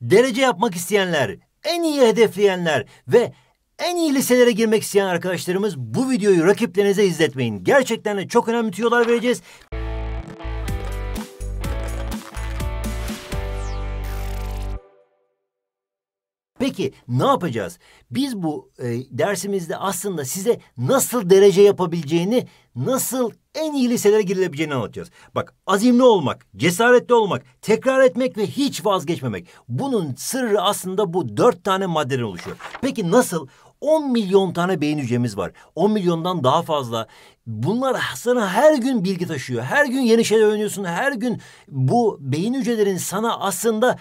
derece yapmak isteyenler, en iyi hedefleyenler ve en iyi liselere girmek isteyen arkadaşlarımız bu videoyu rakiplerinize izletmeyin. Gerçekten de çok önemli tüyolar vereceğiz. Peki ne yapacağız? Biz bu e, dersimizde aslında size nasıl derece yapabileceğini nasıl en iyi liselere girilebileceğini anlatacağız. Bak azimli olmak, cesaretli olmak, tekrar etmek ve hiç vazgeçmemek. Bunun sırrı aslında bu dört tane maddeden oluşuyor. Peki nasıl? 10 milyon tane beyin hücremiz var. 10 milyondan daha fazla. Bunlar sana her gün bilgi taşıyor. Her gün yeni şeyler öğreniyorsun. Her gün bu beyin hücrelerin sana aslında e,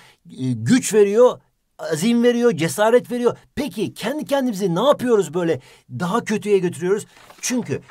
güç veriyor, azim veriyor, cesaret veriyor. Peki kendi kendimizi ne yapıyoruz böyle daha kötüye götürüyoruz? Çünkü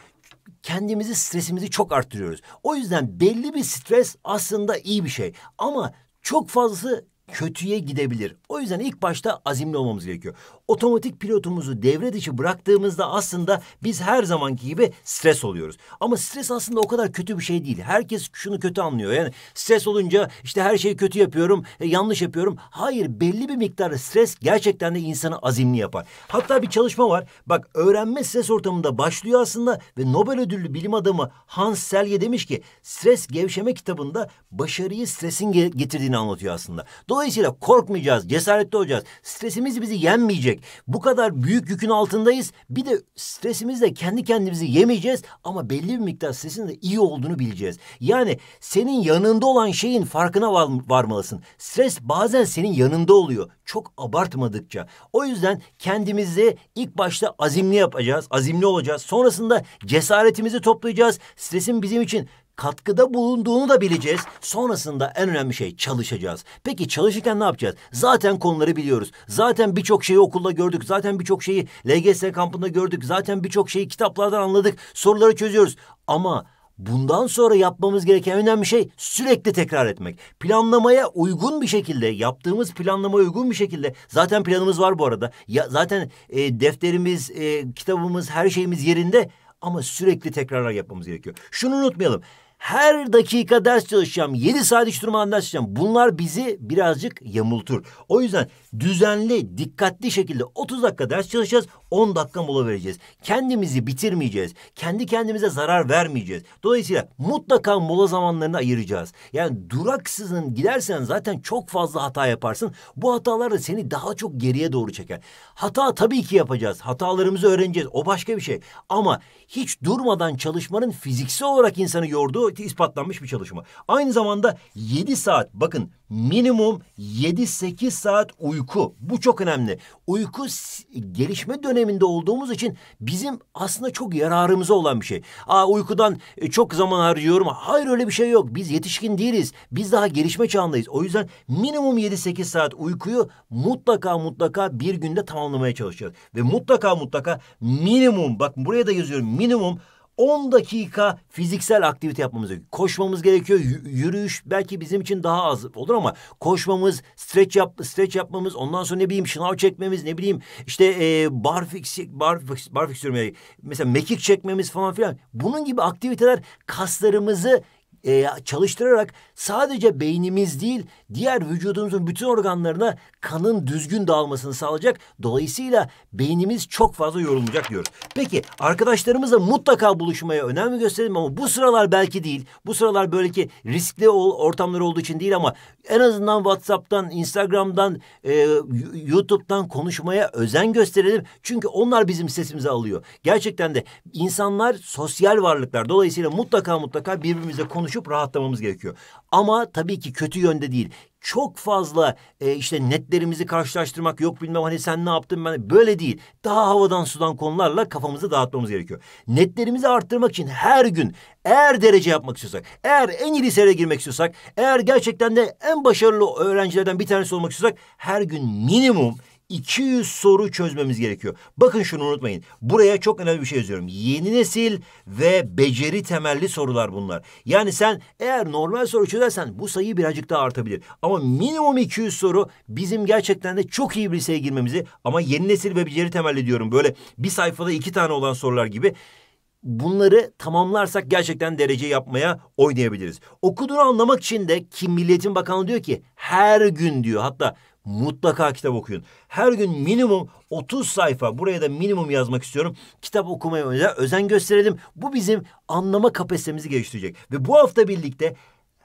kendimizi stresimizi çok arttırıyoruz. O yüzden belli bir stres aslında iyi bir şey ama çok fazlası kötüye gidebilir. O yüzden ilk başta azimli olmamız gerekiyor. Otomatik pilotumuzu devre dışı bıraktığımızda aslında biz her zamanki gibi stres oluyoruz. Ama stres aslında o kadar kötü bir şey değil. Herkes şunu kötü anlıyor. Yani stres olunca işte her şeyi kötü yapıyorum, e, yanlış yapıyorum. Hayır belli bir miktar stres gerçekten de insanı azimli yapar. Hatta bir çalışma var. Bak öğrenme stres ortamında başlıyor aslında ve Nobel ödüllü bilim adamı Hans Selye demiş ki stres gevşeme kitabında başarıyı stresin getirdiğini anlatıyor aslında. Dolayısıyla Dolayısıyla korkmayacağız, cesaretli olacağız. Stresimiz bizi yenmeyecek. Bu kadar büyük yükün altındayız. Bir de stresimizle kendi kendimizi yemeyeceğiz ama belli bir miktar stresin de iyi olduğunu bileceğiz. Yani senin yanında olan şeyin farkına var, varmalısın. Stres bazen senin yanında oluyor. Çok abartmadıkça. O yüzden kendimizi ilk başta azimli yapacağız, azimli olacağız. Sonrasında cesaretimizi toplayacağız. Stresin bizim için katkıda bulunduğunu da bileceğiz. Sonrasında en önemli şey çalışacağız. Peki çalışırken ne yapacağız? Zaten konuları biliyoruz. Zaten birçok şeyi okulda gördük. Zaten birçok şeyi LGS kampında gördük. Zaten birçok şeyi kitaplardan anladık. Soruları çözüyoruz. Ama Bundan sonra yapmamız gereken önemli şey sürekli tekrar etmek. Planlamaya uygun bir şekilde, yaptığımız planlamaya uygun bir şekilde. Zaten planımız var bu arada. Ya, zaten e, defterimiz, e, kitabımız, her şeyimiz yerinde ama sürekli tekrarlar yapmamız gerekiyor. Şunu unutmayalım. Her dakika ders çalışacağım. Yedi saat hiç durmadan ders çalışacağım. Bunlar bizi birazcık yamultur. O yüzden düzenli, dikkatli şekilde 30 dakika ders çalışacağız. 10 dakika mola vereceğiz. Kendimizi bitirmeyeceğiz. Kendi kendimize zarar vermeyeceğiz. Dolayısıyla mutlaka mola zamanlarını ayıracağız. Yani duraksızın gidersen zaten çok fazla hata yaparsın. Bu hatalar da seni daha çok geriye doğru çeker. Hata tabii ki yapacağız. Hatalarımızı öğreneceğiz. O başka bir şey. Ama hiç durmadan çalışmanın fiziksel olarak insanı yorduğu ispatlanmış bir çalışma. Aynı zamanda 7 saat bakın minimum 7-8 saat uyku. Bu çok önemli. Uyku gelişme döneminde olduğumuz için bizim aslında çok yararımıza olan bir şey. Aa uykudan e, çok zaman harcıyorum. Hayır öyle bir şey yok. Biz yetişkin değiliz. Biz daha gelişme çağındayız. O yüzden minimum 7-8 saat uykuyu mutlaka mutlaka bir günde tamamlamaya çalışacağız. Ve mutlaka mutlaka minimum bak buraya da yazıyorum minimum 10 dakika fiziksel aktivite yapmamız gerekiyor. Koşmamız gerekiyor. Yürüyüş belki bizim için daha az olur ama koşmamız, stretch yap stretch yapmamız, ondan sonra ne bileyim şınav çekmemiz, ne bileyim işte e, bar fix bar fix bar fix mesela mekik çekmemiz falan filan. Bunun gibi aktiviteler kaslarımızı e, çalıştırarak sadece beynimiz değil diğer vücudumuzun bütün organlarına kanın düzgün dağılmasını sağlayacak. Dolayısıyla beynimiz çok fazla yorulmayacak diyoruz. Peki arkadaşlarımızla mutlaka buluşmaya önem gösterelim ama bu sıralar belki değil. Bu sıralar böyle ki riskli ortamlar olduğu için değil ama en azından WhatsApp'tan, Instagram'dan, e, YouTube'dan konuşmaya özen gösterelim. Çünkü onlar bizim sesimizi alıyor. Gerçekten de insanlar sosyal varlıklar. Dolayısıyla mutlaka mutlaka birbirimizle konuş konuşup rahatlamamız gerekiyor. Ama tabii ki kötü yönde değil. Çok fazla e, işte netlerimizi karşılaştırmak yok bilmem hani sen ne yaptın ben böyle değil. Daha havadan sudan konularla kafamızı dağıtmamız gerekiyor. Netlerimizi arttırmak için her gün eğer derece yapmak istiyorsak, eğer en iyi liselere girmek istiyorsak, eğer gerçekten de en başarılı öğrencilerden bir tanesi olmak istiyorsak her gün minimum 200 soru çözmemiz gerekiyor. Bakın şunu unutmayın. Buraya çok önemli bir şey yazıyorum. Yeni nesil ve beceri temelli sorular bunlar. Yani sen eğer normal soru çözersen bu sayı birazcık daha artabilir. Ama minimum 200 soru bizim gerçekten de çok iyi bir liseye girmemizi ama yeni nesil ve beceri temelli diyorum. Böyle bir sayfada iki tane olan sorular gibi bunları tamamlarsak gerçekten derece yapmaya oynayabiliriz. Okuduğunu anlamak için de ki Milliyetin Bakanlığı diyor ki her gün diyor hatta Mutlaka kitap okuyun. Her gün minimum 30 sayfa buraya da minimum yazmak istiyorum. Kitap okumaya özen gösterelim. Bu bizim anlama kapasitemizi geliştirecek. Ve bu hafta birlikte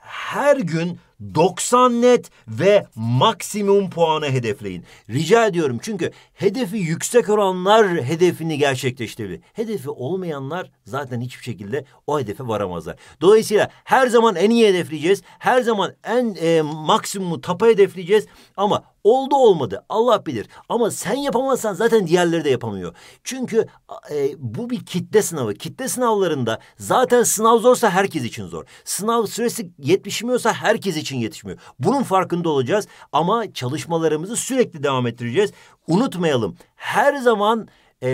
her gün 90 net ve maksimum puanı hedefleyin. Rica ediyorum çünkü hedefi yüksek olanlar hedefini gerçekleştirir. Hedefi olmayanlar zaten hiçbir şekilde o hedefe varamazlar. Dolayısıyla her zaman en iyi hedefleyeceğiz. Her zaman en e, maksimumu tapa hedefleyeceğiz. Ama oldu olmadı Allah bilir. Ama sen yapamazsan zaten diğerleri de yapamıyor. Çünkü e, bu bir kitle sınavı. Kitle sınavlarında zaten sınav zorsa herkes için zor. Sınav süresi yetişmiyorsa herkes için için yetişmiyor. Bunun farkında olacağız ama çalışmalarımızı sürekli devam ettireceğiz. Unutmayalım her zaman e,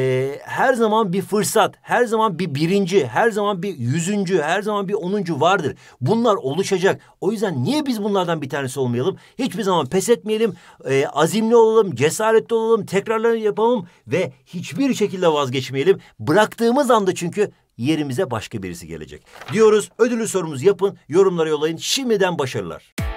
her zaman bir fırsat, her zaman bir birinci, her zaman bir yüzüncü, her zaman bir onuncu vardır. Bunlar oluşacak. O yüzden niye biz bunlardan bir tanesi olmayalım? Hiçbir zaman pes etmeyelim, e, azimli olalım, cesaretli olalım, tekrarlar yapalım ve hiçbir şekilde vazgeçmeyelim. Bıraktığımız anda çünkü yerimize başka birisi gelecek. Diyoruz ödülü sorumuzu yapın, yorumlara yollayın. Şimdiden başarılar.